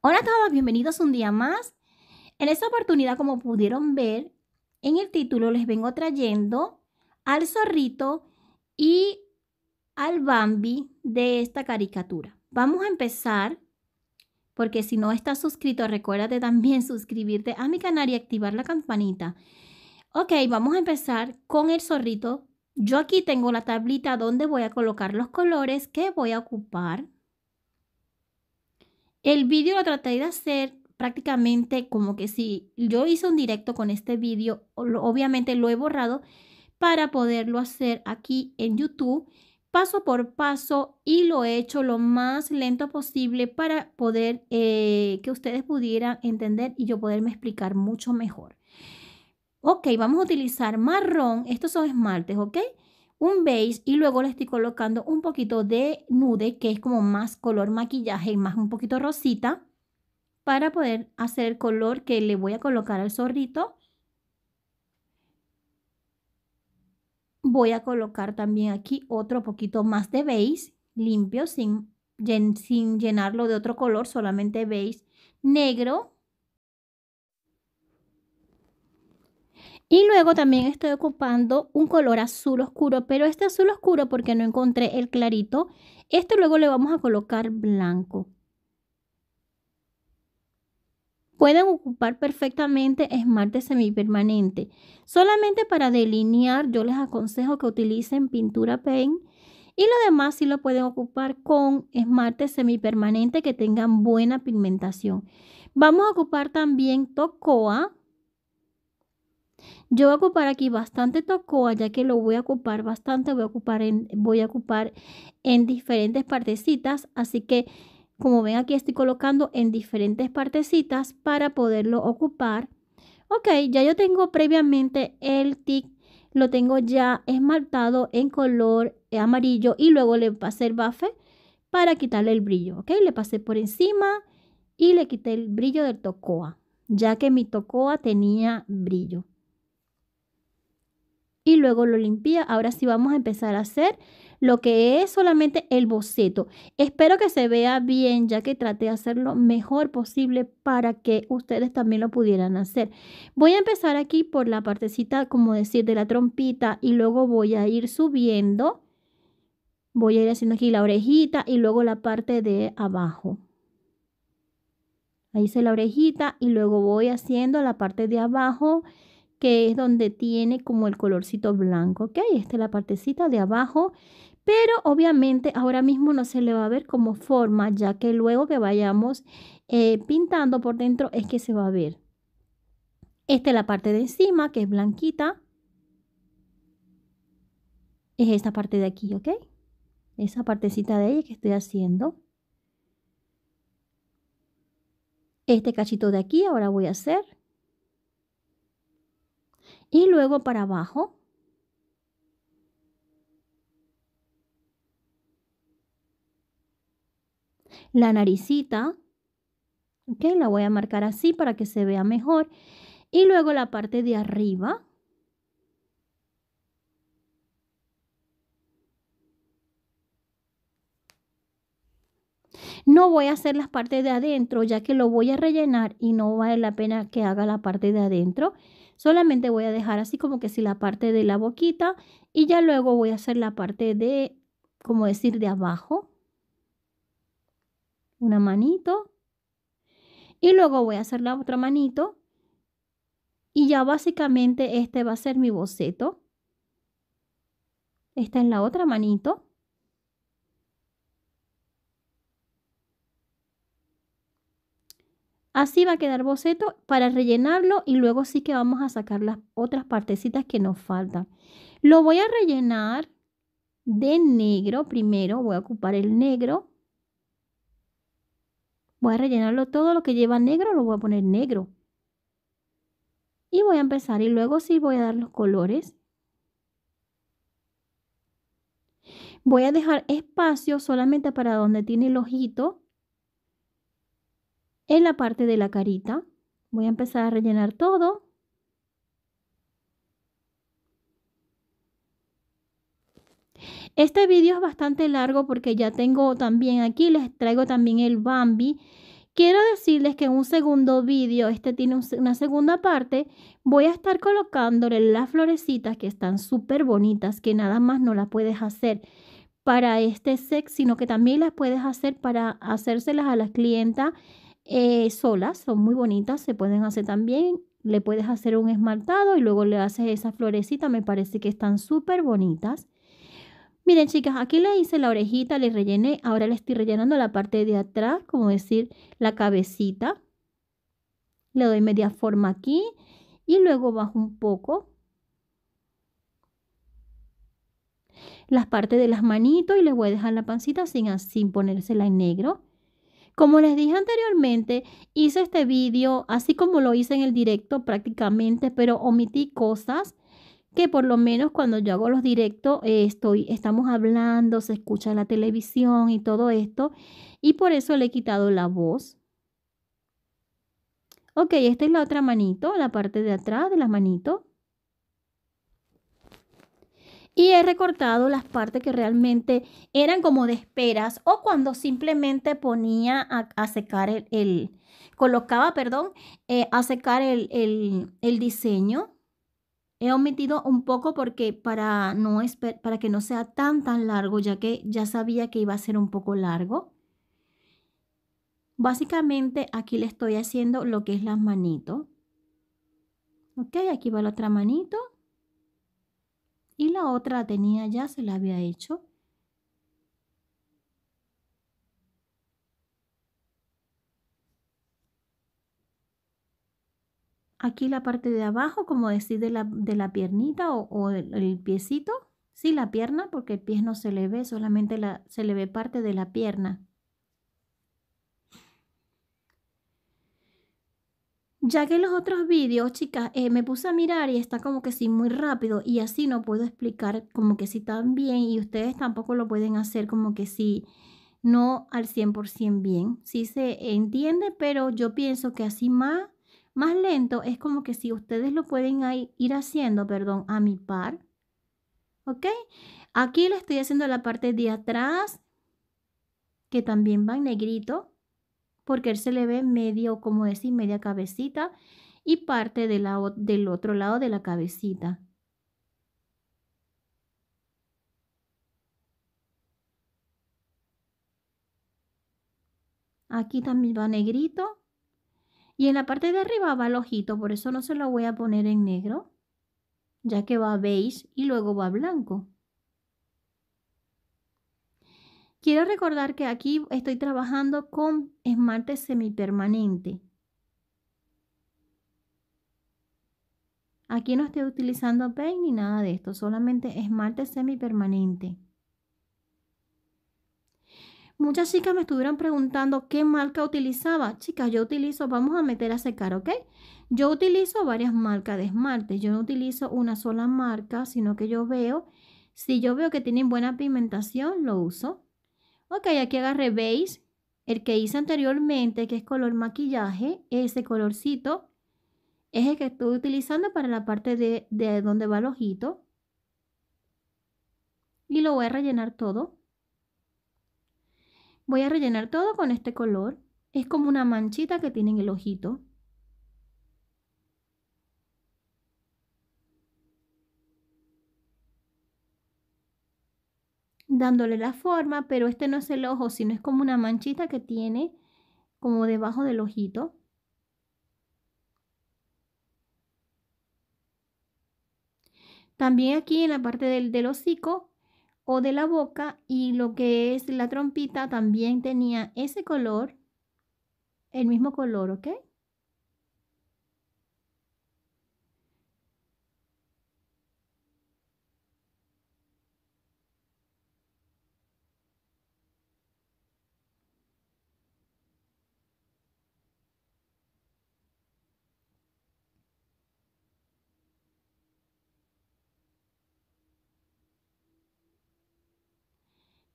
Hola a todos, bienvenidos un día más. En esta oportunidad, como pudieron ver en el título, les vengo trayendo al zorrito y al Bambi de esta caricatura. Vamos a empezar, porque si no estás suscrito, recuérdate también suscribirte a mi canal y activar la campanita. Ok, vamos a empezar con el zorrito. Yo aquí tengo la tablita donde voy a colocar los colores que voy a ocupar el vídeo lo traté de hacer prácticamente como que si yo hice un directo con este vídeo, obviamente lo he borrado para poderlo hacer aquí en YouTube paso por paso y lo he hecho lo más lento posible para poder eh, que ustedes pudieran entender y yo poderme explicar mucho mejor. Ok, vamos a utilizar marrón, estos son esmaltes, ok un beige y luego le estoy colocando un poquito de nude, que es como más color maquillaje y más un poquito rosita, para poder hacer el color que le voy a colocar al zorrito. Voy a colocar también aquí otro poquito más de beige, limpio, sin, sin llenarlo de otro color, solamente beige negro Y luego también estoy ocupando un color azul oscuro, pero este azul oscuro porque no encontré el clarito. Este luego le vamos a colocar blanco. Pueden ocupar perfectamente esmalte semipermanente. Solamente para delinear yo les aconsejo que utilicen pintura paint y lo demás si lo pueden ocupar con esmalte semipermanente que tengan buena pigmentación. Vamos a ocupar también tocoa yo voy a ocupar aquí bastante tocoa, ya que lo voy a ocupar bastante, voy a ocupar en, diferentes partecitas, así que como ven aquí estoy colocando en diferentes partecitas para poderlo ocupar. Ok, ya yo tengo previamente el tic, lo tengo ya esmaltado en color amarillo y luego le pasé el buffer para quitarle el brillo, ok, le pasé por encima y le quité el brillo del tocoa, ya que mi tocoa tenía brillo y luego lo limpia. Ahora sí vamos a empezar a hacer lo que es solamente el boceto. Espero que se vea bien, ya que traté de hacer lo mejor posible para que ustedes también lo pudieran hacer. Voy a empezar aquí por la partecita, como decir, de la trompita y luego voy a ir subiendo. Voy a ir haciendo aquí la orejita y luego la parte de abajo. Ahí se la orejita y luego voy haciendo la parte de abajo que es donde tiene como el colorcito blanco, ¿ok? Esta es la partecita de abajo, pero obviamente ahora mismo no se le va a ver como forma, ya que luego que vayamos eh, pintando por dentro es que se va a ver. Esta es la parte de encima, que es blanquita. Es esta parte de aquí, ¿ok? Esa partecita de ella que estoy haciendo. Este cachito de aquí, ahora voy a hacer y luego para abajo. La naricita, que la voy a marcar así para que se vea mejor. Y luego la parte de arriba. No voy a hacer las partes de adentro ya que lo voy a rellenar y no vale la pena que haga la parte de adentro. Solamente voy a dejar así como que si la parte de la boquita y ya luego voy a hacer la parte de, como decir, de abajo. Una manito. Y luego voy a hacer la otra manito. Y ya básicamente este va a ser mi boceto. Esta es la otra manito. Así va a quedar boceto para rellenarlo y luego sí que vamos a sacar las otras partecitas que nos faltan. Lo voy a rellenar de negro primero, voy a ocupar el negro. Voy a rellenarlo todo lo que lleva negro, lo voy a poner negro. Y voy a empezar y luego sí voy a dar los colores. Voy a dejar espacio solamente para donde tiene el ojito en la parte de la carita. Voy a empezar a rellenar todo. Este vídeo es bastante largo porque ya tengo también aquí, les traigo también el Bambi. Quiero decirles que en un segundo vídeo, este tiene una segunda parte, voy a estar colocándole las florecitas que están súper bonitas, que nada más no las puedes hacer para este sex, sino que también las puedes hacer para hacérselas a las clientas eh, solas, son muy bonitas, se pueden hacer también. Le puedes hacer un esmaltado y luego le haces esa florecita, me parece que están súper bonitas. Miren chicas, aquí le hice la orejita, le rellené, ahora le estoy rellenando la parte de atrás, como decir la cabecita. Le doy media forma aquí y luego bajo un poco. Las partes de las manitos y le voy a dejar la pancita sin, sin ponérsela en negro. Como les dije anteriormente, hice este vídeo así como lo hice en el directo prácticamente, pero omití cosas que por lo menos cuando yo hago los directos eh, estoy, estamos hablando, se escucha la televisión y todo esto, y por eso le he quitado la voz. Ok, esta es la otra manito, la parte de atrás de la manito y he recortado las partes que realmente eran como de esperas o cuando simplemente ponía a, secar el, colocaba, perdón, eh, a secar el, diseño. He omitido un poco porque para, no para que no sea tan tan largo, ya que ya sabía que iba a ser un poco largo. Básicamente aquí le estoy haciendo lo que es las manitos. Ok, aquí va la otra manito y la otra tenía ya, se la había hecho. Aquí la parte de abajo, como decir, de la, piernita o, el, piecito. Sí, la pierna, porque el pie no se le ve, solamente se le ve parte de la pierna. Ya que los otros vídeos, chicas, eh, me puse a mirar y está como que sí muy rápido y así no puedo explicar como que sí tan bien y ustedes tampoco lo pueden hacer como que sí no al 100% bien. Sí se entiende, pero yo pienso que así más, más lento es como que si ustedes lo pueden ir haciendo, perdón, a mi par. ¿Ok? Aquí le estoy haciendo la parte de atrás, que también va en negrito porque él se le ve medio, como decir, media cabecita y parte del otro lado de la cabecita. Aquí también va negrito. Y en la parte de arriba va el ojito, por eso no se lo voy a poner en negro, ya que va beige y luego va blanco. Quiero recordar que aquí estoy trabajando con esmalte semipermanente. Aquí no estoy utilizando paint ni nada de esto, solamente esmalte semipermanente. Muchas chicas me estuvieron preguntando qué marca utilizaba. Chicas, yo utilizo, vamos a meter a secar, ¿ok? Yo utilizo varias marcas de esmalte. Yo no utilizo una sola marca, sino que yo veo, si yo veo que tienen buena pigmentación, lo uso. Ok, aquí agarré beige, el que hice anteriormente, que es color maquillaje, ese colorcito es el que estoy utilizando para la parte de, de donde va el ojito. Y lo voy a rellenar todo. Voy a rellenar todo con este color. Es como una manchita que tiene en el ojito. dándole la forma, pero este no es el ojo, sino es como una manchita que tiene como debajo del ojito. También aquí en la parte del, del hocico o de la boca y lo que es la trompita también tenía ese color, el mismo color, ¿ok?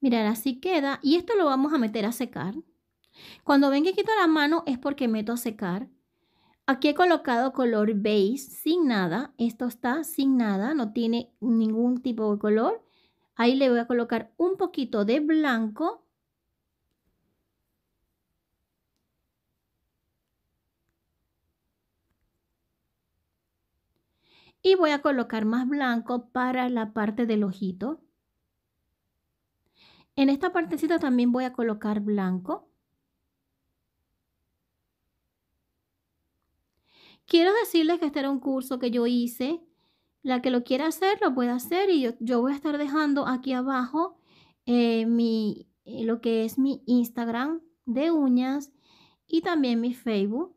Mirar, así queda. Y esto lo vamos a meter a secar. Cuando ven que quito la mano es porque meto a secar. Aquí he colocado color beige sin nada. Esto está sin nada, no tiene ningún tipo de color. Ahí le voy a colocar un poquito de blanco. Y voy a colocar más blanco para la parte del ojito. En esta partecita también voy a colocar blanco. Quiero decirles que este era un curso que yo hice. La que lo quiera hacer, lo puede hacer. Y yo, voy a estar dejando aquí abajo eh, mi, eh, lo que es mi Instagram de uñas y también mi Facebook.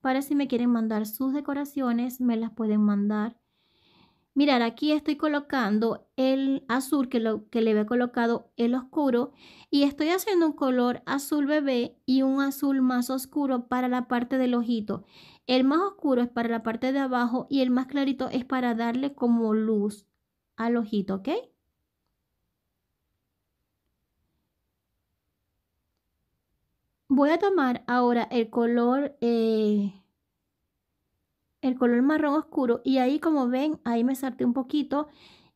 Para si me quieren mandar sus decoraciones, me las pueden mandar Mirar, aquí estoy colocando el azul que, lo, que le había colocado el oscuro y estoy haciendo un color azul bebé y un azul más oscuro para la parte del ojito. El más oscuro es para la parte de abajo y el más clarito es para darle como luz al ojito, ¿ok? Voy a tomar ahora el color... Eh, el color marrón oscuro y ahí como ven, ahí me salté un poquito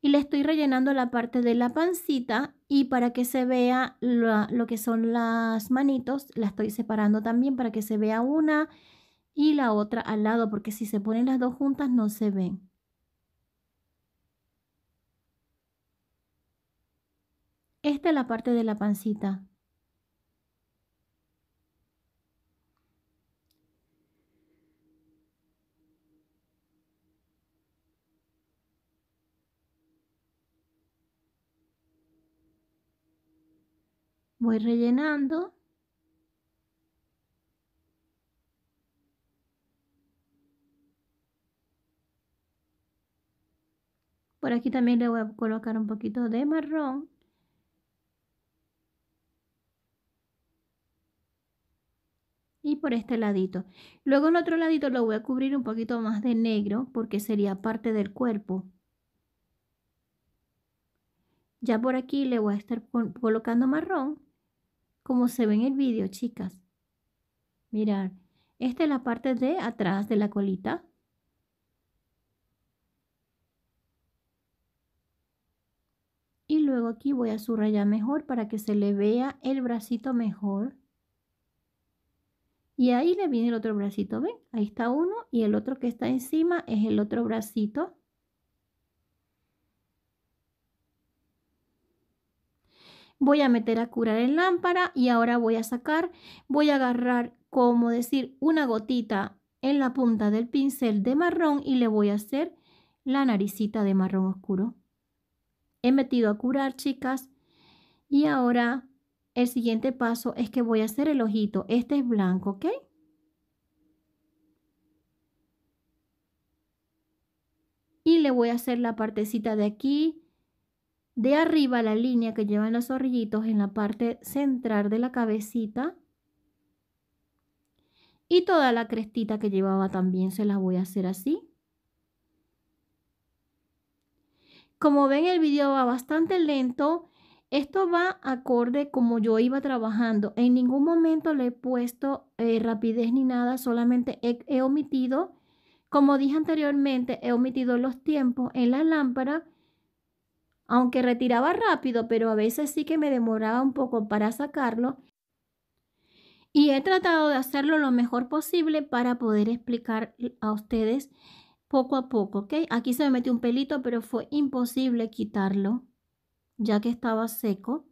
y le estoy rellenando la parte de la pancita y para que se vea lo, lo que son las manitos, la estoy separando también para que se vea una y la otra al lado porque si se ponen las dos juntas no se ven. Esta es la parte de la pancita. voy rellenando. Por aquí también le voy a colocar un poquito de marrón. Y por este ladito. Luego el otro ladito lo voy a cubrir un poquito más de negro porque sería parte del cuerpo. Ya por aquí le voy a estar colocando marrón como se ve en el vídeo, chicas. Mirar, esta es la parte de atrás de la colita. Y luego aquí voy a subrayar mejor para que se le vea el bracito mejor. Y ahí le viene el otro bracito, ¿ven? Ahí está uno y el otro que está encima es el otro bracito. voy a meter a curar en lámpara y ahora voy a sacar, voy a agarrar como decir una gotita en la punta del pincel de marrón y le voy a hacer la naricita de marrón oscuro. He metido a curar, chicas. Y ahora el siguiente paso es que voy a hacer el ojito. Este es blanco, ¿ok? Y le voy a hacer la partecita de aquí, de arriba la línea que llevan los orillitos en la parte central de la cabecita y toda la crestita que llevaba también se las voy a hacer así. Como ven el video va bastante lento, esto va acorde como yo iba trabajando. En ningún momento le he puesto eh, rapidez ni nada, solamente he, he omitido, como dije anteriormente, he omitido los tiempos en la lámpara aunque retiraba rápido, pero a veces sí que me demoraba un poco para sacarlo. Y he tratado de hacerlo lo mejor posible para poder explicar a ustedes poco a poco, ¿ok? Aquí se me metió un pelito, pero fue imposible quitarlo, ya que estaba seco.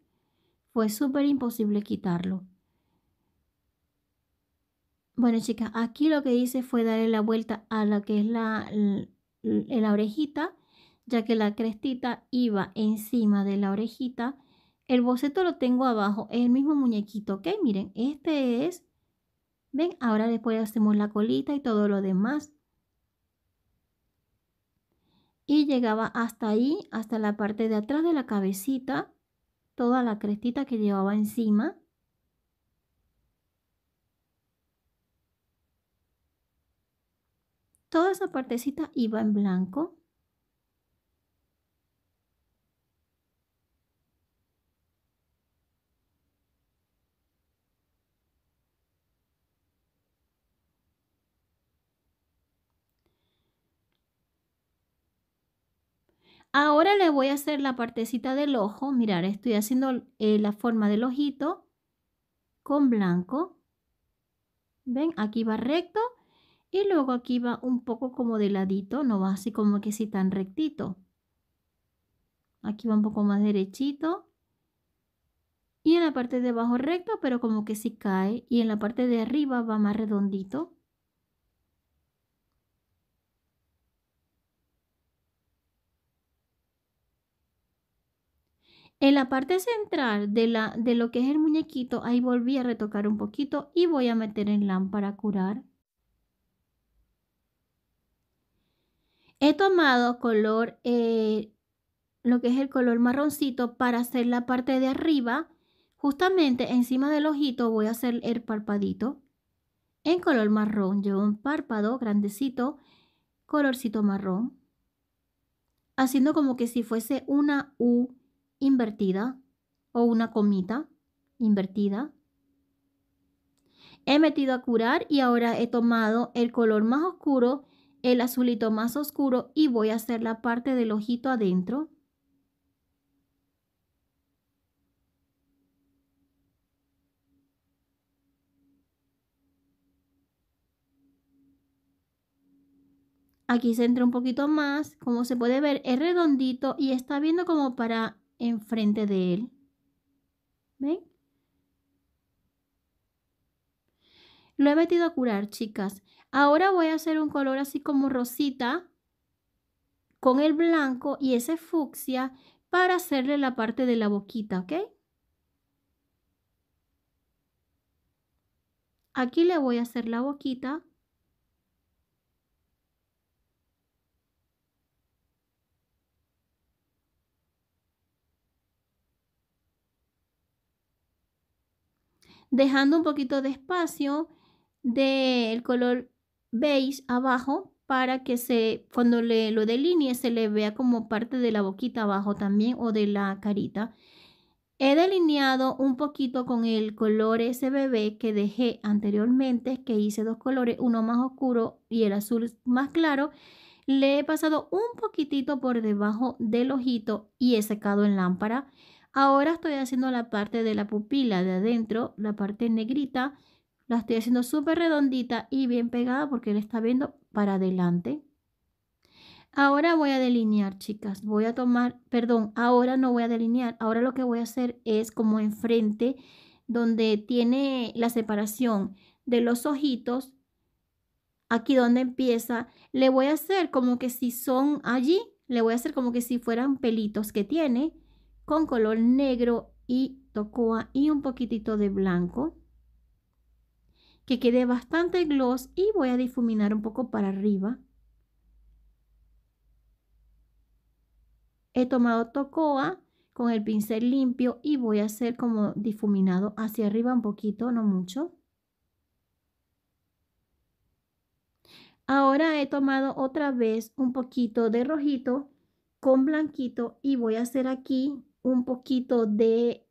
Fue súper imposible quitarlo. Bueno, chicas, aquí lo que hice fue darle la vuelta a la que es la orejita ya que la crestita iba encima de la orejita. El boceto lo tengo abajo, es el mismo muñequito, que Miren, este es, ven, ahora después hacemos la colita y todo lo demás. Y llegaba hasta ahí, hasta la parte de atrás de la cabecita, toda la crestita que llevaba encima. Toda esa partecita iba en blanco. Ahora le voy a hacer la partecita del ojo. Mirar, estoy haciendo eh, la forma del ojito con blanco. ¿Ven? Aquí va recto y luego aquí va un poco como de ladito, no va así como que si tan rectito. Aquí va un poco más derechito. Y en la parte de abajo recto, pero como que si cae. Y en la parte de arriba va más redondito. En la parte central de, la, de lo que es el muñequito, ahí volví a retocar un poquito y voy a meter en lámpara para curar. He tomado color, eh, lo que es el color marroncito para hacer la parte de arriba. Justamente encima del ojito voy a hacer el parpadito en color marrón. Llevo un párpado grandecito, colorcito marrón. Haciendo como que si fuese una U invertida o una comita invertida. He metido a curar y ahora he tomado el color más oscuro, el azulito más oscuro y voy a hacer la parte del ojito adentro. Aquí se entra un poquito más, como se puede ver, es redondito y está viendo como para enfrente de él. ¿Ven? Lo he metido a curar, chicas. Ahora voy a hacer un color así como rosita con el blanco y ese fucsia para hacerle la parte de la boquita, ¿ok? Aquí le voy a hacer la boquita. dejando un poquito de espacio del color beige abajo para que se cuando le, lo delinee se le vea como parte de la boquita abajo también o de la carita. He delineado un poquito con el color ese bebé que dejé anteriormente, que hice dos colores, uno más oscuro y el azul más claro. Le he pasado un poquitito por debajo del ojito y he secado en lámpara. Ahora estoy haciendo la parte de la pupila de adentro, la parte negrita, la estoy haciendo súper redondita y bien pegada porque él está viendo para adelante. Ahora voy a delinear, chicas. Voy a tomar, perdón, ahora no voy a delinear. Ahora lo que voy a hacer es como enfrente, donde tiene la separación de los ojitos, aquí donde empieza, le voy a hacer como que si son allí, le voy a hacer como que si fueran pelitos que tiene con color negro y tocoa y un poquitito de blanco que quede bastante gloss y voy a difuminar un poco para arriba. He tomado tocoa con el pincel limpio y voy a hacer como difuminado hacia arriba un poquito, no mucho. Ahora he tomado otra vez un poquito de rojito con blanquito y voy a hacer aquí un poquito de,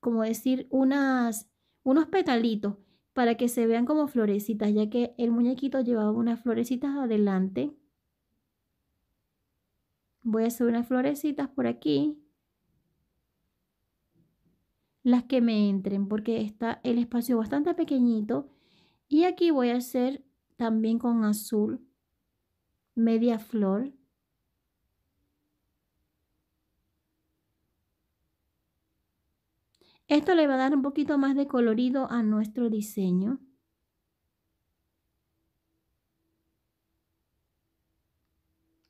como decir, unas, unos petalitos para que se vean como florecitas, ya que el muñequito llevaba unas florecitas adelante. Voy a hacer unas florecitas por aquí. Las que me entren, porque está el espacio bastante pequeñito. Y aquí voy a hacer también con azul, media flor. Esto le va a dar un poquito más de colorido a nuestro diseño.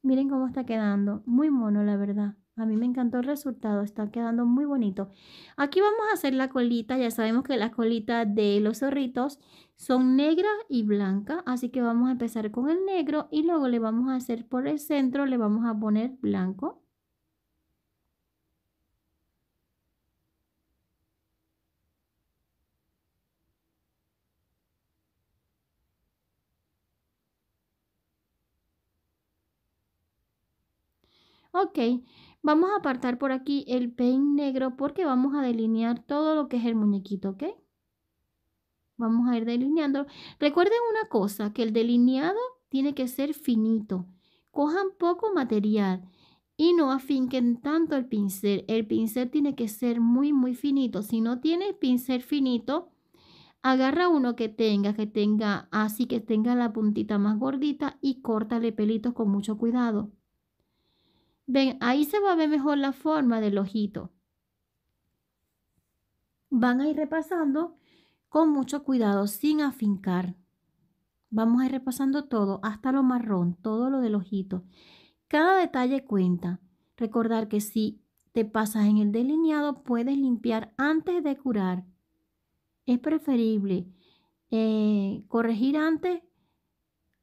Miren cómo está quedando. Muy mono, la verdad. A mí me encantó el resultado. Está quedando muy bonito. Aquí vamos a hacer la colita. Ya sabemos que las colitas de los zorritos son negras y blancas. Así que vamos a empezar con el negro y luego le vamos a hacer por el centro, le vamos a poner blanco. Ok, vamos a apartar por aquí el paint negro porque vamos a delinear todo lo que es el muñequito, ¿ok? Vamos a ir delineando. Recuerden una cosa, que el delineado tiene que ser finito. Cojan poco material y no afinquen tanto el pincel. El pincel tiene que ser muy, muy finito. Si no tiene pincel finito, agarra uno que tenga, que tenga así, que tenga la puntita más gordita y córtale pelitos con mucho cuidado. Ven, ahí se va a ver mejor la forma del ojito. Van a ir repasando con mucho cuidado, sin afincar. Vamos a ir repasando todo, hasta lo marrón, todo lo del ojito. Cada detalle cuenta. Recordar que si te pasas en el delineado, puedes limpiar antes de curar. Es preferible eh, corregir antes,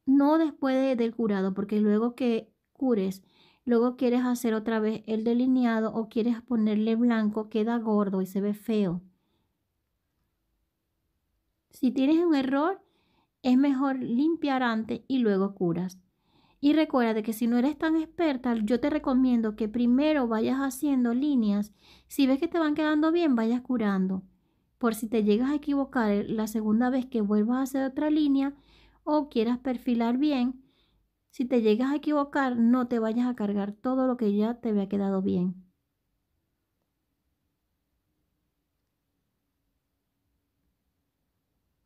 no después del curado, porque luego que cures luego quieres hacer otra vez el delineado o quieres ponerle blanco, queda gordo y se ve feo. Si tienes un error, es mejor limpiar antes y luego curas. Y recuerda que si no eres tan experta, yo te recomiendo que primero vayas haciendo líneas. Si ves que te van quedando bien, vayas curando. Por si te llegas a equivocar la segunda vez que vuelvas a hacer otra línea o quieras perfilar bien, si te llegas a equivocar, no te vayas a cargar todo lo que ya te había quedado bien.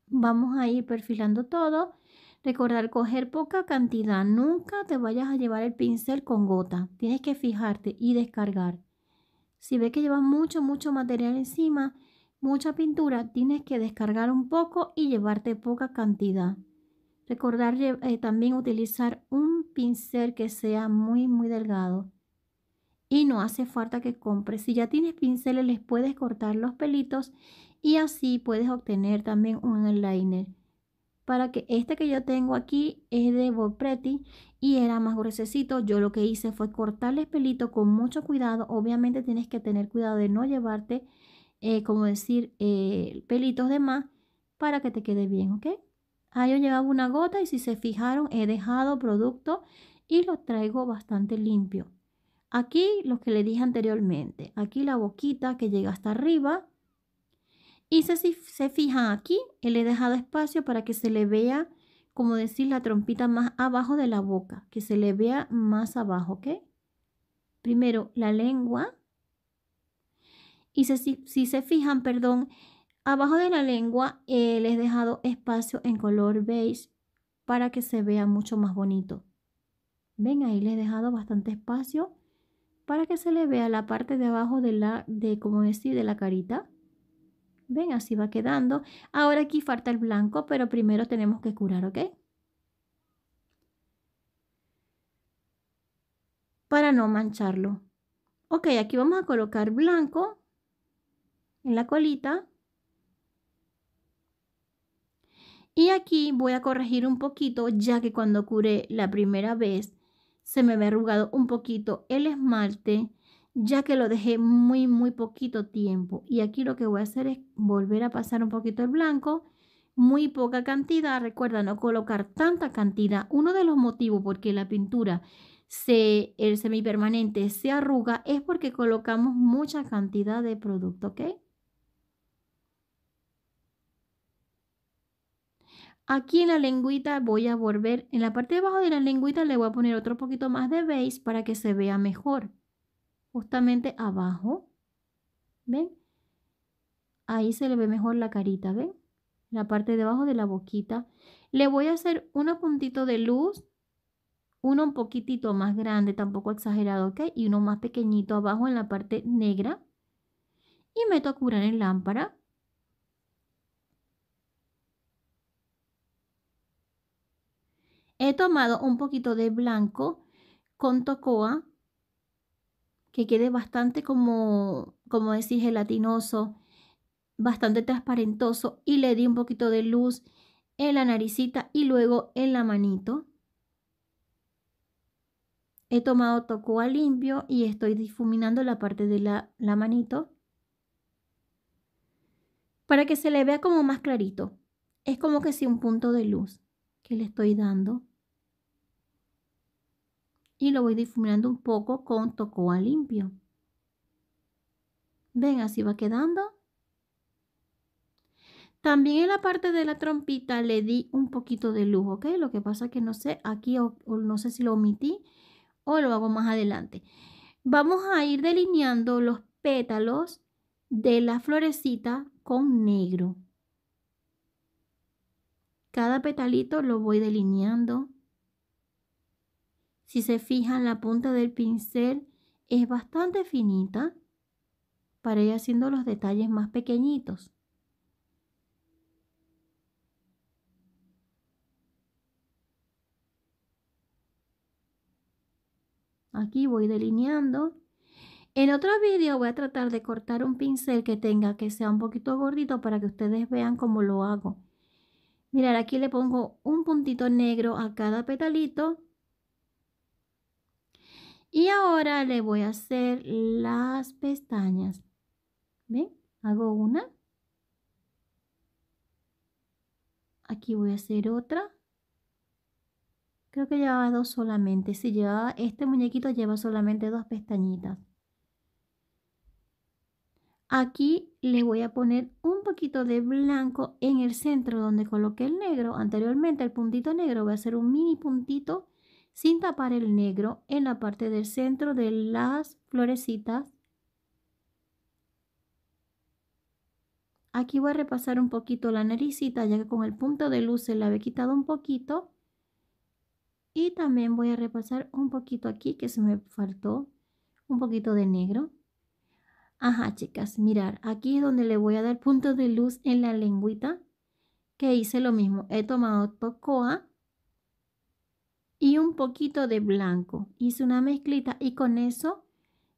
Vamos a ir perfilando todo. Recordar coger poca cantidad. Nunca te vayas a llevar el pincel con gota. Tienes que fijarte y descargar. Si ves que llevas mucho, mucho material encima, mucha pintura, tienes que descargar un poco y llevarte poca cantidad. Recordar eh, también utilizar un pincel que sea muy, muy delgado. Y no hace falta que compres. Si ya tienes pinceles, les puedes cortar los pelitos y así puedes obtener también un eyeliner. Para que este que yo tengo aquí es de Bob y era más gruesecito. Yo lo que hice fue cortarles pelito con mucho cuidado. Obviamente tienes que tener cuidado de no llevarte, eh, como decir, eh, pelitos de más para que te quede bien, ¿ok? Ah, yo llevaba una gota y si se fijaron he dejado producto y lo traigo bastante limpio. Aquí lo que le dije anteriormente, aquí la boquita que llega hasta arriba. Y si se fijan aquí, le he dejado espacio para que se le vea, como decir, la trompita más abajo de la boca, que se le vea más abajo, ¿ok? Primero la lengua. Y si, si se fijan, perdón, Abajo de la lengua eh, les he dejado espacio en color beige para que se vea mucho más bonito. Ven, ahí les he dejado bastante espacio para que se le vea la parte de abajo de la, de como decir, de la carita. Ven, así va quedando. Ahora aquí falta el blanco, pero primero tenemos que curar, ¿ok? Para no mancharlo. Ok, aquí vamos a colocar blanco en la colita. Y aquí voy a corregir un poquito, ya que cuando curé la primera vez se me ve arrugado un poquito el esmalte, ya que lo dejé muy, muy poquito tiempo. Y aquí lo que voy a hacer es volver a pasar un poquito el blanco, muy poca cantidad. Recuerda no colocar tanta cantidad. Uno de los motivos por la pintura, se, el semipermanente, se arruga es porque colocamos mucha cantidad de producto, ¿ok? Aquí en la lengüita voy a volver, en la parte de abajo de la lengüita le voy a poner otro poquito más de base para que se vea mejor. Justamente abajo, ¿ven? Ahí se le ve mejor la carita, ¿ven? La parte de abajo de la boquita. Le voy a hacer unos puntitos de luz, uno un poquitito más grande, tampoco exagerado, ¿ok? Y uno más pequeñito abajo en la parte negra. Y meto a curar en lámpara He tomado un poquito de blanco con tocoa, que quede bastante como, como decir, gelatinoso, bastante transparentoso, y le di un poquito de luz en la naricita y luego en la manito. He tomado tocoa limpio y estoy difuminando la parte de la, la manito para que se le vea como más clarito. Es como que si un punto de luz que le estoy dando y lo voy difuminando un poco con tocoa limpio. Ven, así va quedando. También en la parte de la trompita le di un poquito de luz, ¿ok? Lo que pasa que no sé, aquí o, no sé si lo omití o lo hago más adelante. Vamos a ir delineando los pétalos de la florecita con negro. Cada petalito lo voy delineando. Si se fijan, la punta del pincel es bastante finita para ir haciendo los detalles más pequeñitos. Aquí voy delineando. En otro video voy a tratar de cortar un pincel que tenga que sea un poquito gordito para que ustedes vean cómo lo hago. Mirar, aquí le pongo un puntito negro a cada petalito y ahora le voy a hacer las pestañas. ¿Ven? Hago una. Aquí voy a hacer otra. Creo que llevaba dos solamente. Si llevaba, este muñequito lleva solamente dos pestañitas. Aquí le voy a poner un poquito de blanco en el centro donde coloqué el negro. Anteriormente el puntito negro voy a hacer un mini puntito sin tapar el negro en la parte del centro de las florecitas. Aquí voy a repasar un poquito la naricita ya que con el punto de luz se la había quitado un poquito. Y también voy a repasar un poquito aquí que se me faltó un poquito de negro. Ajá, chicas, mirar, aquí es donde le voy a dar punto de luz en la lengüita, que hice lo mismo. He tomado tocoa y un poquito de blanco. Hice una mezclita y con eso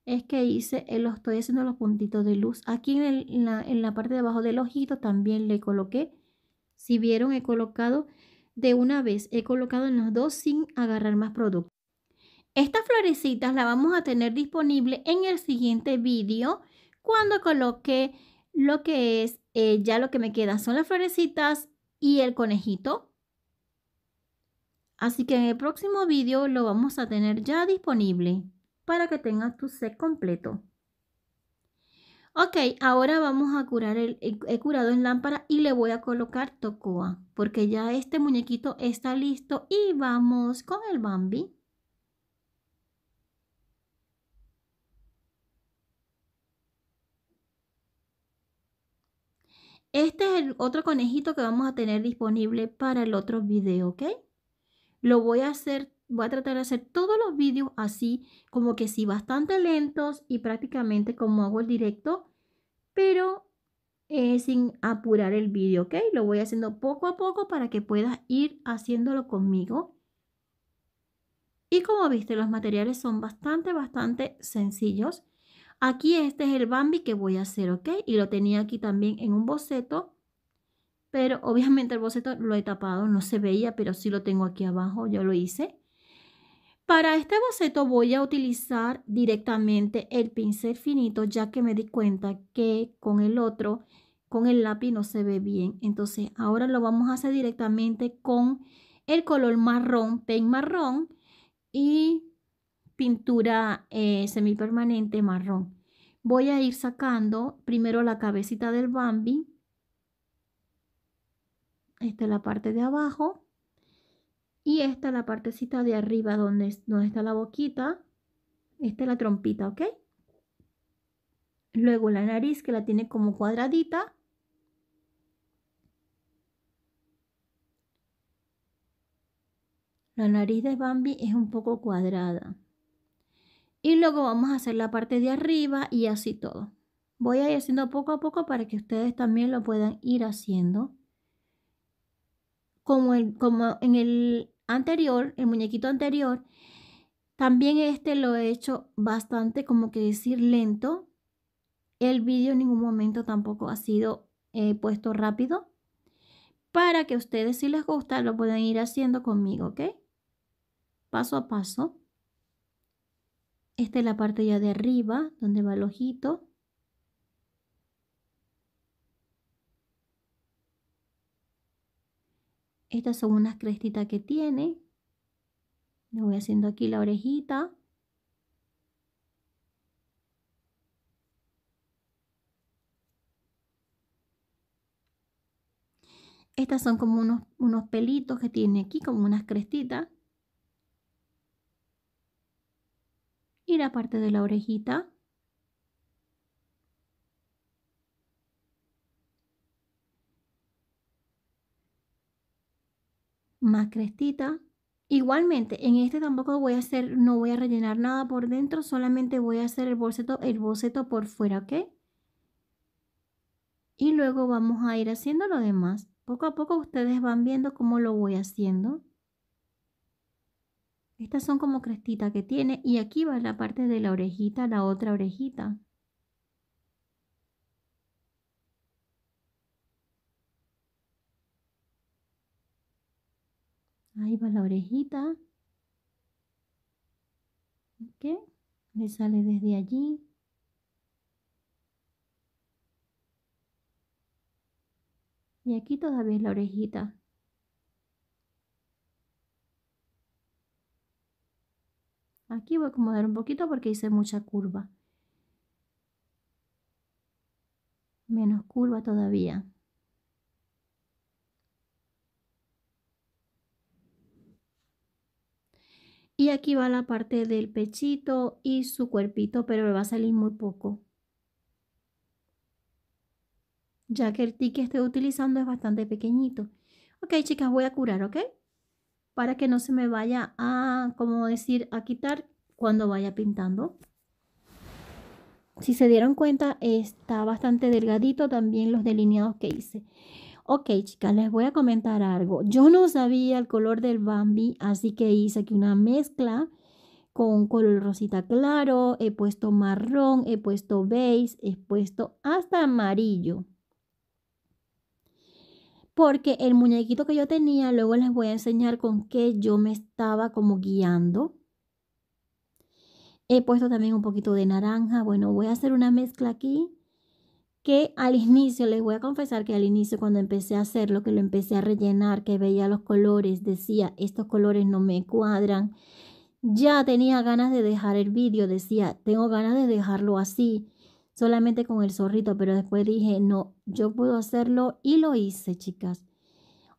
es que hice, lo estoy haciendo los puntitos de luz. Aquí en, la, parte de abajo del ojito también le coloqué, si vieron he colocado de una vez, he colocado en los dos sin agarrar más producto. Estas florecitas las vamos a tener disponible en el siguiente vídeo cuando coloque lo que es eh, ya lo que me queda son las florecitas y el conejito Así que en el próximo vídeo lo vamos a tener ya disponible para que tengas tu set completo. Ok, ahora vamos a curar el, he curado en lámpara y le voy a colocar tocoa porque ya este muñequito está listo y vamos con el Bambi. Este es el otro conejito que vamos a tener disponible para el otro video, ¿ok? Lo voy a hacer, voy a tratar de hacer todos los vídeos así, como que sí, bastante lentos y prácticamente como hago el directo, pero eh, sin apurar el vídeo, ¿ok? Lo voy haciendo poco a poco para que puedas ir haciéndolo conmigo. Y como viste, los materiales son bastante, bastante sencillos. Aquí este es el Bambi que voy a hacer, ¿ok? Y lo tenía aquí también en un boceto pero obviamente el boceto lo he tapado, no se veía, pero sí lo tengo aquí abajo, yo lo hice. Para este boceto voy a utilizar directamente el pincel finito, ya que me di cuenta que con el otro, con el lápiz no se ve bien. Entonces ahora lo vamos a hacer directamente con el color marrón, pen marrón y pintura eh, semipermanente marrón. Voy a ir sacando primero la cabecita del Bambi esta es la parte de abajo. Y esta es la partecita de arriba donde, no está la boquita. Esta es la trompita, ¿ok? Luego la nariz que la tiene como cuadradita. La nariz de Bambi es un poco cuadrada. Y luego vamos a hacer la parte de arriba y así todo. Voy a ir haciendo poco a poco para que ustedes también lo puedan ir haciendo como, en el anterior, el muñequito anterior, también este lo he hecho bastante, como que decir lento. El vídeo en ningún momento tampoco ha sido eh, puesto rápido. Para que ustedes, si les gusta, lo pueden ir haciendo conmigo, ¿ok? Paso a paso. Esta es la parte ya de arriba, donde va el ojito. Estas son unas crestitas que tiene. Le voy haciendo aquí la orejita. Estas son como unos, unos pelitos que tiene aquí, como unas crestitas. Y la parte de la orejita. más crestita. Igualmente, en este tampoco voy a hacer, no voy a rellenar nada por dentro, solamente voy a hacer el boceto, el boceto por fuera, ¿ok? Y luego vamos a ir haciendo lo demás. Poco a poco ustedes van viendo cómo lo voy haciendo. Estas son como crestita que tiene y aquí va la parte de la orejita, la otra orejita. Ahí va la orejita. ¿Ok? Le sale desde allí. Y aquí todavía es la orejita. Aquí voy a acomodar un poquito porque hice mucha curva. Menos curva todavía. Y aquí va la parte del pechito y su cuerpito, pero le va a salir muy poco. Ya que el tique que estoy utilizando es bastante pequeñito. Ok, chicas, voy a curar, ¿ok? Para que no se me vaya a, como decir, a quitar cuando vaya pintando. Si se dieron cuenta, está bastante delgadito también los delineados que hice. Ok, chicas, les voy a comentar algo. Yo no sabía el color del Bambi, así que hice aquí una mezcla con color rosita claro, he puesto marrón, he puesto beige, he puesto hasta amarillo. Porque el muñequito que yo tenía, luego les voy a enseñar con qué yo me estaba como guiando. He puesto también un poquito de naranja. Bueno, voy a hacer una mezcla aquí que al inicio, les voy a confesar que al inicio cuando empecé a hacerlo, que lo empecé a rellenar, que veía los colores, decía, estos colores no me cuadran, ya tenía ganas de dejar el vídeo, decía, tengo ganas de dejarlo así, solamente con el zorrito, pero después dije, no, yo puedo hacerlo y lo hice, chicas.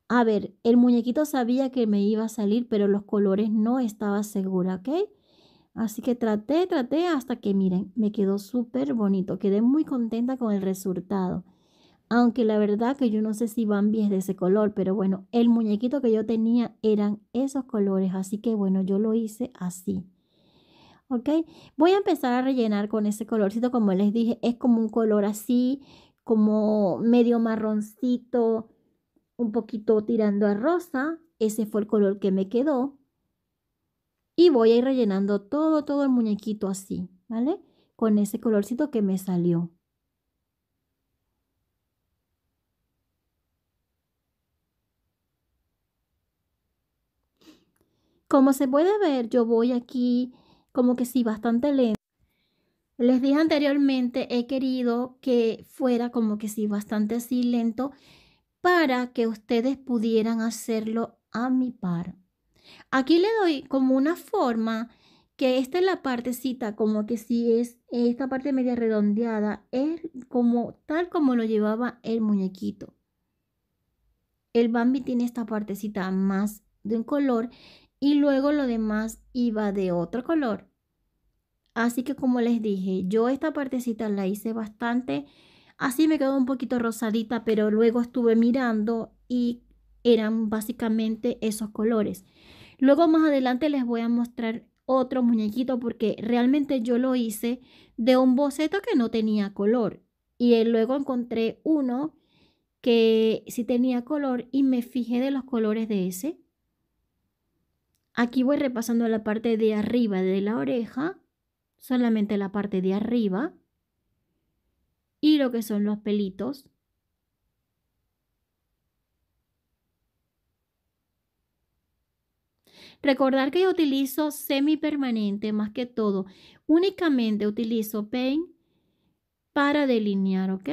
A ver, el muñequito sabía que me iba a salir, pero los colores no estaba segura, ¿ok? Así que traté, traté hasta que miren, me quedó súper bonito. Quedé muy contenta con el resultado. Aunque la verdad que yo no sé si van bien de ese color, pero bueno, el muñequito que yo tenía eran esos colores. Así que bueno, yo lo hice así. ¿Ok? Voy a empezar a rellenar con ese colorcito. Como les dije, es como un color así, como medio marroncito, un poquito tirando a rosa. Ese fue el color que me quedó y voy a ir rellenando todo, todo el muñequito así, ¿vale? Con ese colorcito que me salió. Como se puede ver, yo voy aquí como que sí, bastante lento. Les dije anteriormente, he querido que fuera como que sí, bastante así lento para que ustedes pudieran hacerlo a mi par, Aquí le doy como una forma que esta es la partecita, como que si es esta parte media redondeada, es como tal como lo llevaba el muñequito. El Bambi tiene esta partecita más de un color y luego lo demás iba de otro color. Así que como les dije, yo esta partecita la hice bastante, así me quedó un poquito rosadita, pero luego estuve mirando y eran básicamente esos colores. Luego más adelante les voy a mostrar otro muñequito porque realmente yo lo hice de un boceto que no tenía color y eh, luego encontré uno que sí tenía color y me fijé de los colores de ese. Aquí voy repasando la parte de arriba de la oreja, solamente la parte de arriba y lo que son los pelitos. Recordar que yo utilizo semipermanente más que todo. Únicamente utilizo paint para delinear, ¿ok?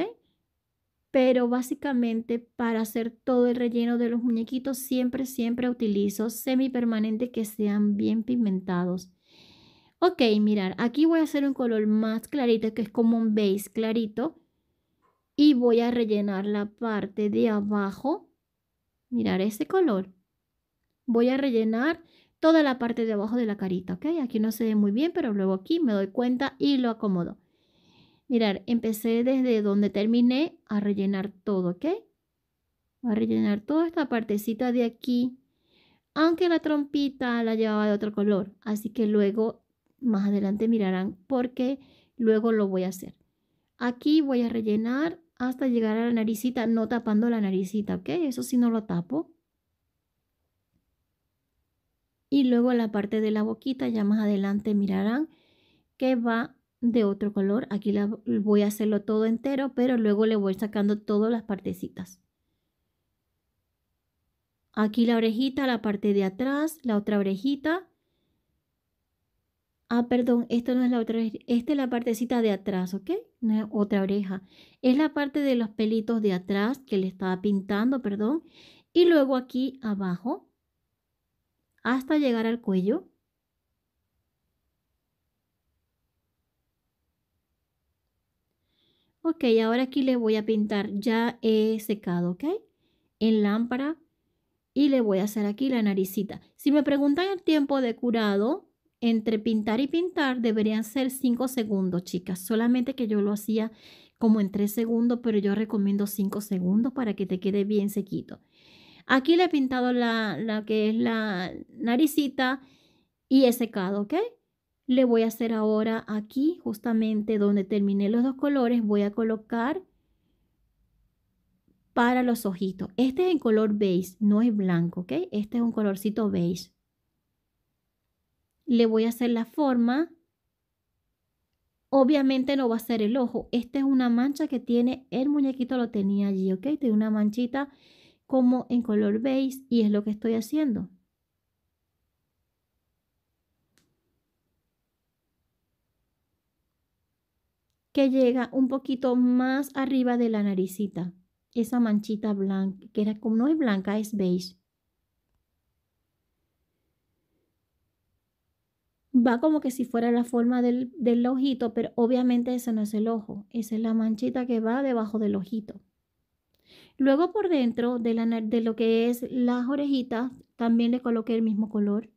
Pero básicamente para hacer todo el relleno de los muñequitos siempre, siempre utilizo semipermanente que sean bien pigmentados. Ok, mirar, aquí voy a hacer un color más clarito que es como un beige clarito. Y voy a rellenar la parte de abajo. Mirar ese color. Voy a rellenar toda la parte de abajo de la carita, ¿ok? Aquí no se ve muy bien, pero luego aquí me doy cuenta y lo acomodo. Mirar, empecé desde donde terminé a rellenar todo, ¿ok? Voy a rellenar toda esta partecita de aquí, aunque la trompita la llevaba de otro color, así que luego, más adelante mirarán porque luego lo voy a hacer. Aquí voy a rellenar hasta llegar a la naricita, no tapando la naricita, ¿ok? Eso sí no lo tapo y luego la parte de la boquita ya más adelante mirarán que va de otro color. Aquí la, voy a hacerlo todo entero, pero luego le voy sacando todas las partecitas. Aquí la orejita, la parte de atrás, la otra orejita. Ah, perdón, esto no es la otra Esta es la partecita de atrás, ¿ok? No es otra oreja. Es la parte de los pelitos de atrás que le estaba pintando, perdón. Y luego aquí abajo hasta llegar al cuello. Ok, ahora aquí le voy a pintar, ya he secado, ¿ok? En lámpara y le voy a hacer aquí la naricita. Si me preguntan el tiempo de curado, entre pintar y pintar deberían ser 5 segundos, chicas. Solamente que yo lo hacía como en 3 segundos, pero yo recomiendo 5 segundos para que te quede bien sequito. Aquí le he pintado la, que es la naricita y he secado, ¿ok? Le voy a hacer ahora aquí, justamente donde terminé los dos colores, voy a colocar para los ojitos. Este es en color beige, no es blanco, ¿ok? Este es un colorcito beige. Le voy a hacer la forma. Obviamente no va a ser el ojo. Esta es una mancha que tiene el muñequito, lo tenía allí, ¿ok? Tiene una manchita como en color beige y es lo que estoy haciendo. Que llega un poquito más arriba de la naricita. Esa manchita blanca, que era, como no es blanca, es beige. va como que si fuera la forma del, del, ojito, pero obviamente ese no es el ojo, esa es la manchita que va debajo del ojito. Luego por dentro de, lo que es las orejitas, también le coloqué el mismo color.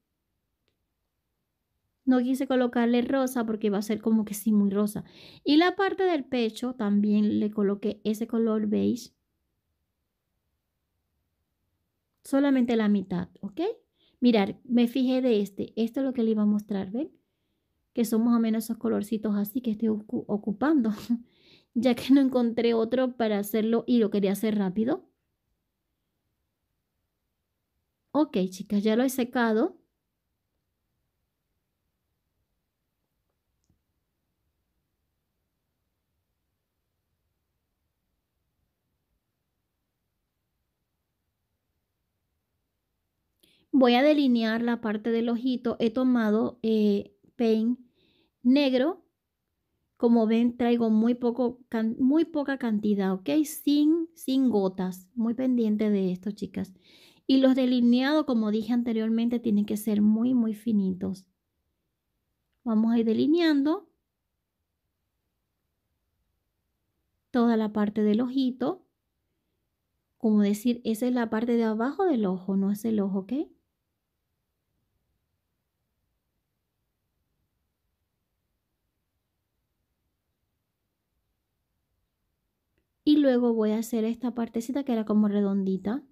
No quise colocarle rosa porque va a ser como que sí muy rosa. Y la parte del pecho también le coloqué ese color beige. Solamente la mitad, ¿ok? Mirar, me fijé de este. Esto es lo que le iba a mostrar, ¿ven? Que son más o menos esos colorcitos así que estoy ocupando. ya que no encontré otro para hacerlo y lo quería hacer rápido. Ok, chicas, ya lo he secado. Voy a delinear la parte del ojito. He tomado eh, paint negro como ven, traigo muy, poco, muy poca cantidad, ¿ok? Sin, sin gotas. Muy pendiente de esto, chicas. Y los delineados, como dije anteriormente, tienen que ser muy, muy finitos. Vamos a ir delineando toda la parte del ojito. Como decir, esa es la parte de abajo del ojo, no es el ojo, ¿ok? luego voy a hacer esta partecita que era como redondita.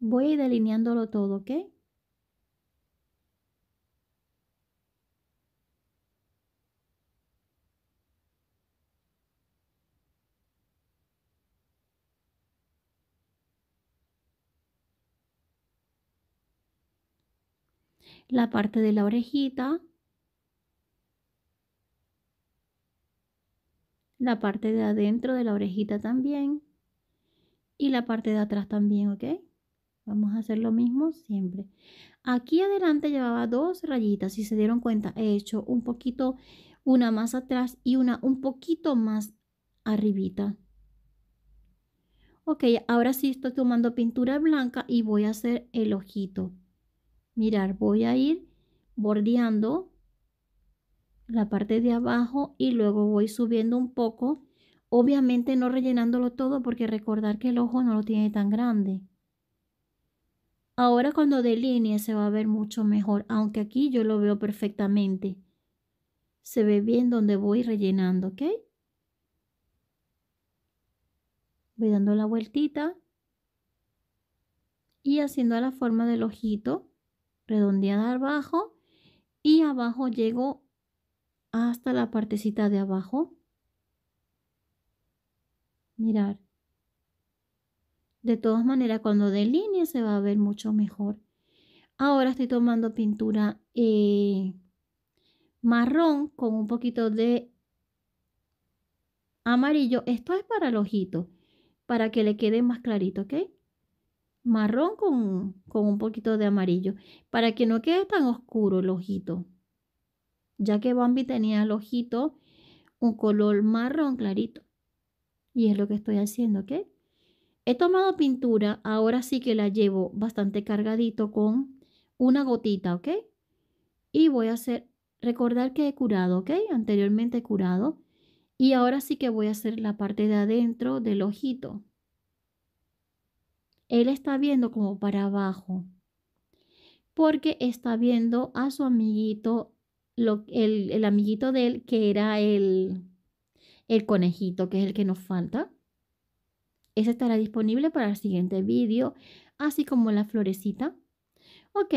Voy a ir delineándolo todo, ¿ok? La parte de la orejita la parte de adentro de la orejita también y la parte de atrás también, ¿ok? Vamos a hacer lo mismo siempre. Aquí adelante llevaba dos rayitas, si se dieron cuenta, he hecho un poquito, una más atrás y una un poquito más arribita. Ok, ahora sí estoy tomando pintura blanca y voy a hacer el ojito. Mirar, voy a ir bordeando la parte de abajo y luego voy subiendo un poco. Obviamente no rellenándolo todo porque recordar que el ojo no lo tiene tan grande. Ahora cuando delinee se va a ver mucho mejor, aunque aquí yo lo veo perfectamente. Se ve bien donde voy rellenando, ¿ok? Voy dando la vueltita y haciendo la forma del ojito, redondeada abajo y abajo llego hasta la partecita de abajo. Mirar. De todas maneras, cuando delinee se va a ver mucho mejor. Ahora estoy tomando pintura eh, marrón con un poquito de amarillo. Esto es para el ojito, para que le quede más clarito, ¿ok? Marrón con, con un poquito de amarillo, para que no quede tan oscuro el ojito ya que Bambi tenía el ojito un color marrón clarito. Y es lo que estoy haciendo, ¿ok? He tomado pintura, ahora sí que la llevo bastante cargadito con una gotita, ¿ok? Y voy a hacer, recordar que he curado, ¿ok? Anteriormente he curado. Y ahora sí que voy a hacer la parte de adentro del ojito. Él está viendo como para abajo, porque está viendo a su amiguito el, amiguito de él, que era el, conejito, que es el que nos falta. Ese estará disponible para el siguiente vídeo, así como la florecita. Ok,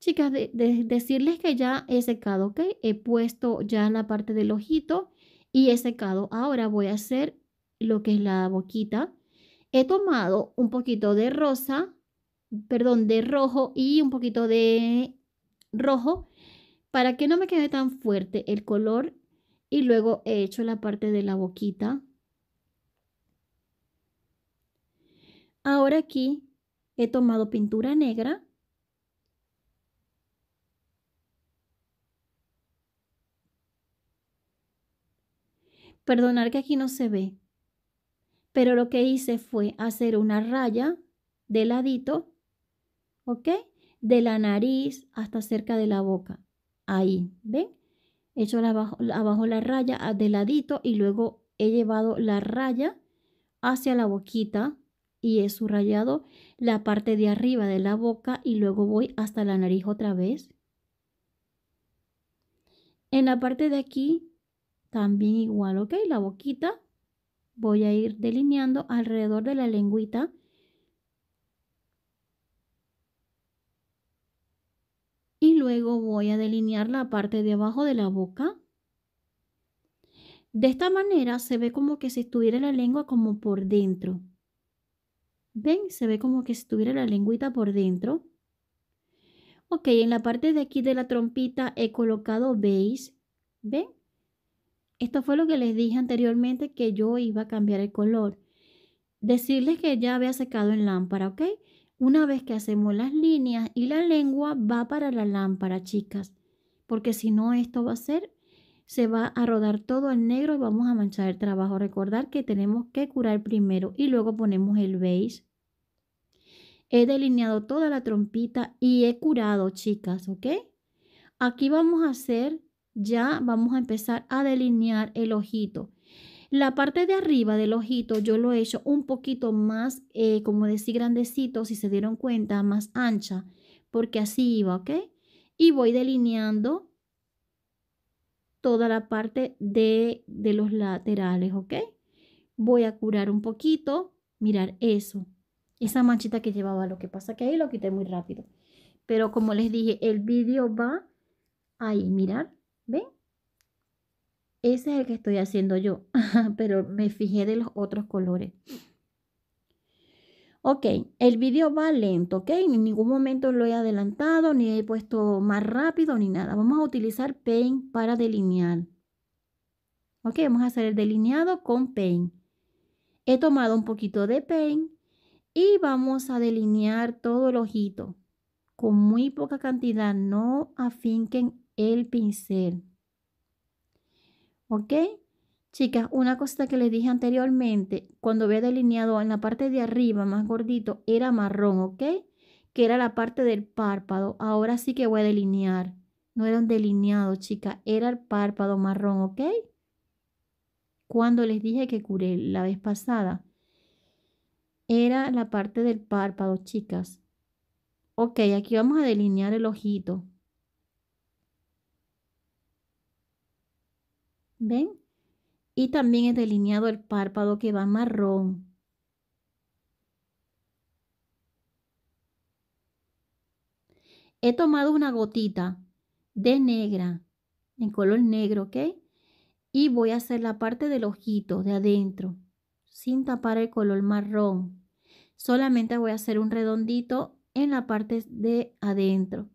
chicas, de, decirles que ya he secado, ok, he puesto ya la parte del ojito y he secado. Ahora voy a hacer lo que es la boquita. He tomado un poquito de rosa, perdón, de rojo y un poquito de rojo para que no me quede tan fuerte el color y luego he hecho la parte de la boquita. Ahora aquí he tomado pintura negra. Perdonar que aquí no se ve, pero lo que hice fue hacer una raya de ladito, ¿ok? De la nariz hasta cerca de la boca ahí, ¿ven? He hecho abajo, la raya ah, de ladito y luego he llevado la raya hacia la boquita y he subrayado la parte de arriba de la boca y luego voy hasta la nariz otra vez. En la parte de aquí también igual, ¿ok? La boquita voy a ir delineando alrededor de la lengüita luego voy a delinear la parte de abajo de la boca. De esta manera se ve como que si estuviera la lengua como por dentro. ¿Ven? Se ve como que si estuviera la lengüita por dentro. Ok, en la parte de aquí de la trompita he colocado beige. ¿Ven? Esto fue lo que les dije anteriormente que yo iba a cambiar el color. Decirles que ya había secado en lámpara, ¿ok? Una vez que hacemos las líneas y la lengua va para la lámpara, chicas, porque si no esto va a ser, se va a rodar todo el negro y vamos a manchar el trabajo. Recordar que tenemos que curar primero y luego ponemos el beige. He delineado toda la trompita y he curado, chicas, ¿ok? Aquí vamos a hacer, ya vamos a empezar a delinear el ojito. La parte de arriba del ojito yo lo he hecho un poquito más, eh, como decir, grandecito, si se dieron cuenta, más ancha, porque así iba, ¿ok? Y voy delineando toda la parte de, de los laterales, ¿ok? Voy a curar un poquito, mirar eso, esa manchita que llevaba, lo que pasa que ahí lo quité muy rápido. Pero como les dije, el vídeo va ahí, mirar, ¿ven? Ese es el que estoy haciendo yo, pero me fijé de los otros colores. Ok, el video va lento, ok, en ningún momento lo he adelantado, ni he puesto más rápido, ni nada. Vamos a utilizar Paint para delinear. Ok, vamos a hacer el delineado con Paint. He tomado un poquito de Paint y vamos a delinear todo el ojito con muy poca cantidad. No afinquen el pincel. ¿Ok? Chicas, una cosa que les dije anteriormente, cuando había delineado en la parte de arriba más gordito, era marrón, ¿ok? Que era la parte del párpado. Ahora sí que voy a delinear. No era un delineado, chicas, era el párpado marrón, ¿ok? Cuando les dije que curé la vez pasada, era la parte del párpado, chicas. Ok, aquí vamos a delinear el ojito. ¿Ven? Y también he delineado el párpado que va marrón. He tomado una gotita de negra, en color negro, ¿ok? Y voy a hacer la parte del ojito de adentro, sin tapar el color marrón. Solamente voy a hacer un redondito en la parte de adentro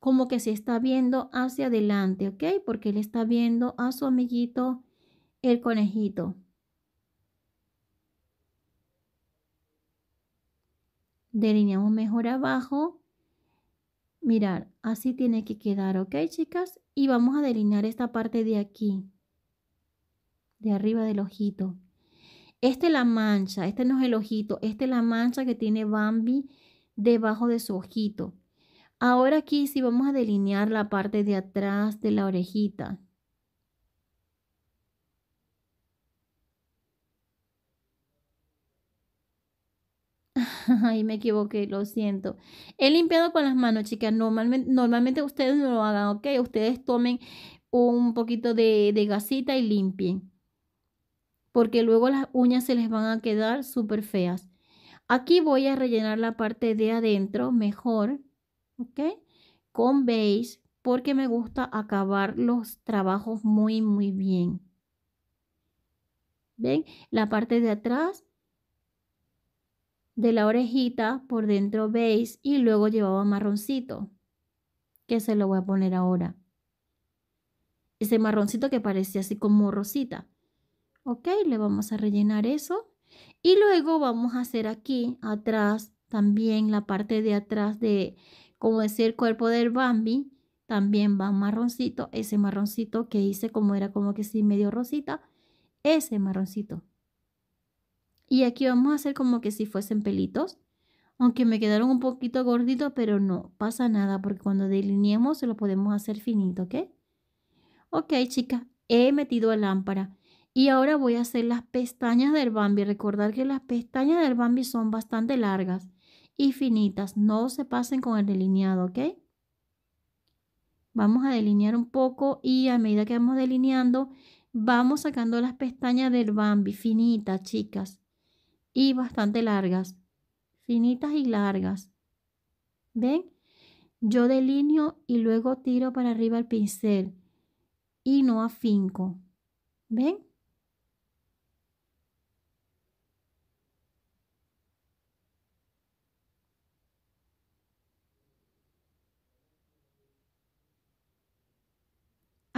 como que se está viendo hacia adelante, ¿ok? Porque él está viendo a su amiguito, el conejito. Delineamos mejor abajo. Mirar, así tiene que quedar, ¿ok, chicas? Y vamos a delinear esta parte de aquí, de arriba del ojito. Esta es la mancha, este no es el ojito, esta es la mancha que tiene Bambi debajo de su ojito. Ahora aquí sí vamos a delinear la parte de atrás de la orejita. Ay, me equivoqué, lo siento. He limpiado con las manos, chicas. Normalmente, ustedes no lo hagan, ¿ok? Ustedes tomen un poquito de, de gasita y limpien. Porque luego las uñas se les van a quedar súper feas. Aquí voy a rellenar la parte de adentro mejor. ¿ok? Con beige porque me gusta acabar los trabajos muy, muy bien. ¿Ven? La parte de atrás de la orejita por dentro beige y luego llevaba marroncito, que se lo voy a poner ahora. Ese marroncito que parece así como rosita. Ok, le vamos a rellenar eso. Y luego vamos a hacer aquí atrás también la parte de atrás de como decía el cuerpo del Bambi, también va marroncito, ese marroncito que hice como era como que sí medio rosita, ese marroncito. Y aquí vamos a hacer como que si fuesen pelitos, aunque me quedaron un poquito gorditos, pero no pasa nada porque cuando delineemos se lo podemos hacer finito, ¿ok? Ok, chicas, he metido la lámpara. Y ahora voy a hacer las pestañas del Bambi. Recordar que las pestañas del Bambi son bastante largas y finitas. No se pasen con el delineado, ¿ok? Vamos a delinear un poco y a medida que vamos delineando, vamos sacando las pestañas del Bambi, finitas, chicas, y bastante largas, finitas y largas. ¿Ven? Yo delineo y luego tiro para arriba el pincel y no afinco. ¿Ven?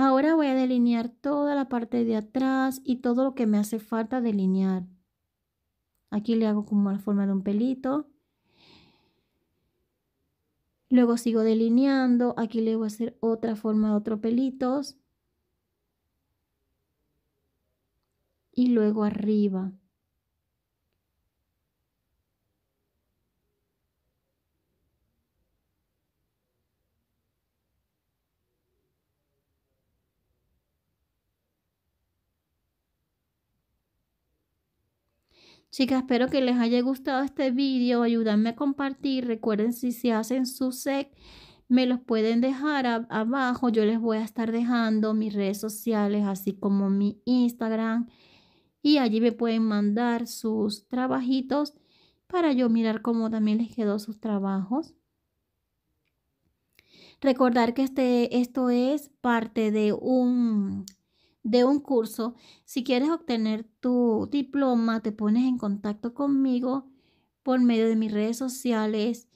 Ahora voy a delinear toda la parte de atrás y todo lo que me hace falta delinear. Aquí le hago como la forma de un pelito. Luego sigo delineando. Aquí le voy a hacer otra forma de otro pelitos. Y luego arriba. Chicas, espero que les haya gustado este vídeo. Ayúdenme a compartir. Recuerden si se hacen su sec, me los pueden dejar abajo. Yo les voy a estar dejando mis redes sociales, así como mi Instagram. Y allí me pueden mandar sus trabajitos para yo mirar cómo también les quedó sus trabajos. Recordar que este, esto es parte de un de un curso. Si quieres obtener tu diploma, te pones en contacto conmigo por medio de mis redes sociales.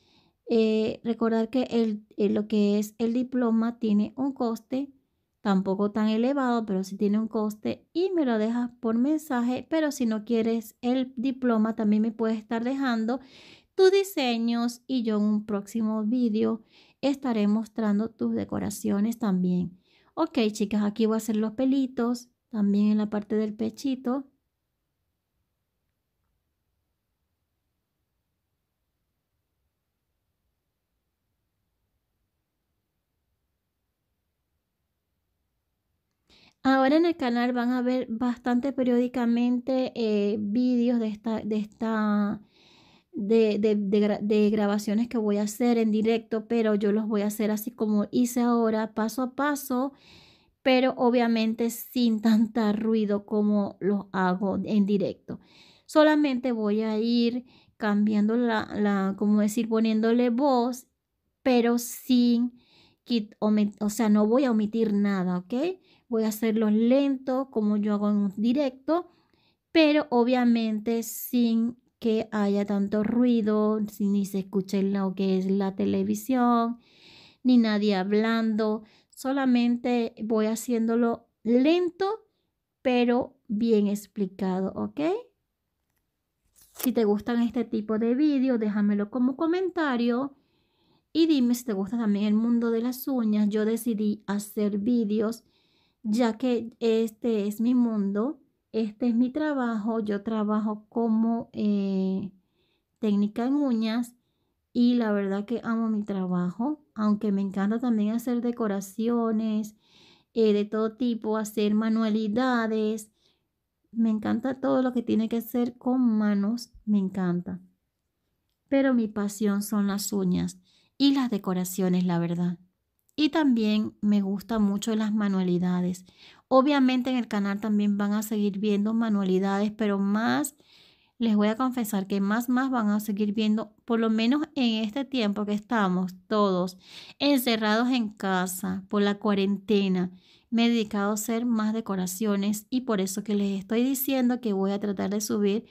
Eh, recordar que el, eh, lo que es el diploma tiene un coste, tampoco tan elevado, pero sí tiene un coste y me lo dejas por mensaje. Pero si no quieres el diploma, también me puedes estar dejando tus diseños y yo en un próximo video estaré mostrando tus decoraciones también. Ok, chicas, aquí voy a hacer los pelitos, también en la parte del pechito. Ahora en el canal van a ver bastante periódicamente eh, vídeos de esta, de esta de, grabaciones que voy a hacer en directo, pero yo los voy a hacer así como hice ahora, paso a paso, pero obviamente sin tanta ruido como los hago en directo. Solamente voy a ir cambiando la, como decir, poniéndole voz, pero sin, quit o sea, no voy a omitir nada, ¿ok? Voy a hacerlo lento como yo hago en directo, pero obviamente sin que haya tanto ruido, ni se escuche lo que es la televisión, ni nadie hablando. Solamente voy haciéndolo lento, pero bien explicado, ¿ok? Si te gustan este tipo de vídeos, déjamelo como comentario. Y dime si te gusta también el mundo de las uñas. Yo decidí hacer vídeos ya que este es mi mundo este es mi trabajo, yo trabajo como eh, técnica en uñas y la verdad que amo mi trabajo, aunque me encanta también hacer decoraciones eh, de todo tipo, hacer manualidades, me encanta todo lo que tiene que hacer con manos, me encanta. Pero mi pasión son las uñas y las decoraciones, la verdad. Y también me gustan mucho las manualidades. Obviamente en el canal también van a seguir viendo manualidades, pero más, les voy a confesar que más, más van a seguir viendo, por lo menos en este tiempo que estamos todos encerrados en casa por la cuarentena. Me he dedicado a hacer más decoraciones y por eso que les estoy diciendo que voy a tratar de subir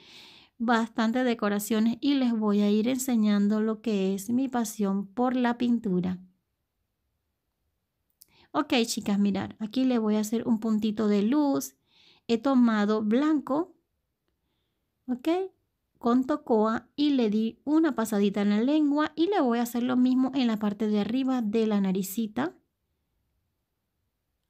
bastantes decoraciones y les voy a ir enseñando lo que es mi pasión por la pintura. Ok, chicas, mirar, aquí le voy a hacer un puntito de luz. He tomado blanco, ok, con tocoa y le di una pasadita en la lengua y le voy a hacer lo mismo en la parte de arriba de la naricita.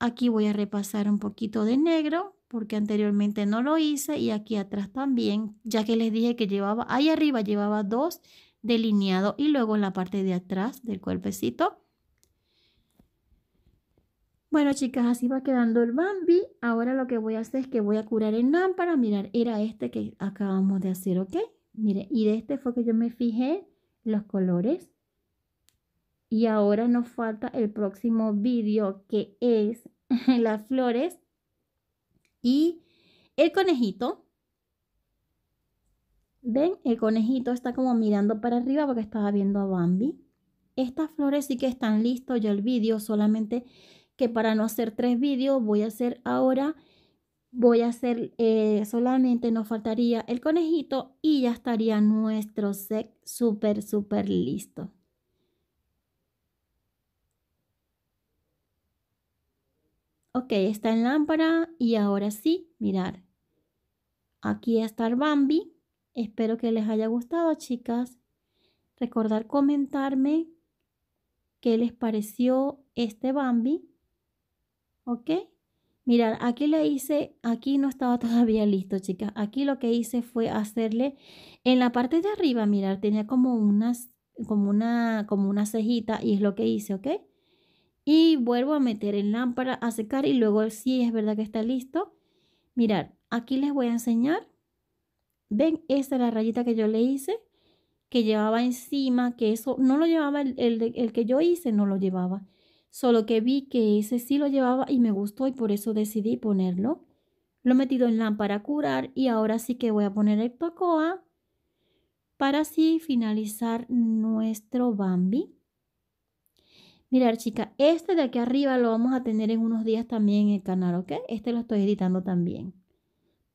Aquí voy a repasar un poquito de negro porque anteriormente no lo hice y aquí atrás también, ya que les dije que llevaba, ahí arriba llevaba dos delineado y luego en la parte de atrás del cuerpecito bueno, chicas, así va quedando el Bambi. Ahora lo que voy a hacer es que voy a curar el NAM para mirar. Era este que acabamos de hacer, ¿ok? Mire, y de este fue que yo me fijé los colores. Y ahora nos falta el próximo vídeo que es las flores y el conejito. ¿Ven? El conejito está como mirando para arriba porque estaba viendo a Bambi. Estas flores sí que están listas. ya el vídeo, solamente que para no hacer tres vídeos voy a hacer ahora, voy a hacer eh, solamente nos faltaría el conejito y ya estaría nuestro sec súper, súper listo. Ok, está en lámpara y ahora sí, mirar. Aquí está el Bambi. Espero que les haya gustado, chicas. Recordar comentarme qué les pareció este Bambi. ¿ok? Mirar, aquí le hice, aquí no estaba todavía listo, chicas. Aquí lo que hice fue hacerle, en la parte de arriba, mirar, tenía como unas, como una, como una cejita y es lo que hice, ¿ok? Y vuelvo a meter en lámpara a secar y luego si es verdad que está listo. Mirar, aquí les voy a enseñar. ¿Ven? Esa es la rayita que yo le hice, que llevaba encima, que eso no lo llevaba el que yo hice, no lo llevaba solo que vi que ese sí lo llevaba y me gustó y por eso decidí ponerlo. Lo he metido en lámpara a curar y ahora sí que voy a poner el pacoa para así finalizar nuestro Bambi. Mirar chica, este de aquí arriba lo vamos a tener en unos días también en el canal, ¿ok? Este lo estoy editando también.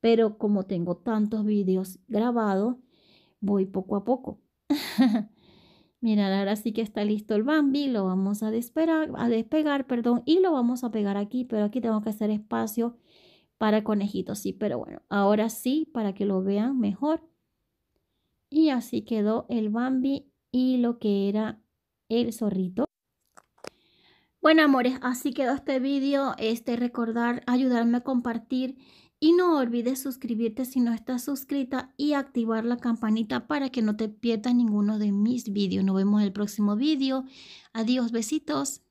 Pero como tengo tantos vídeos grabados, voy poco a poco. Mirar, ahora sí que está listo el Bambi, lo vamos a, despegar, a despegar perdón, y lo vamos a pegar aquí, pero aquí tengo que hacer espacio para conejitos conejito, sí, pero bueno, ahora sí, para que lo vean mejor. Y así quedó el Bambi y lo que era el zorrito. Bueno, amores, así quedó este vídeo. Este, recordar, ayudarme a compartir y no olvides suscribirte si no estás suscrita y activar la campanita para que no te pierdas ninguno de mis vídeos. Nos vemos en el próximo vídeo. Adiós, besitos.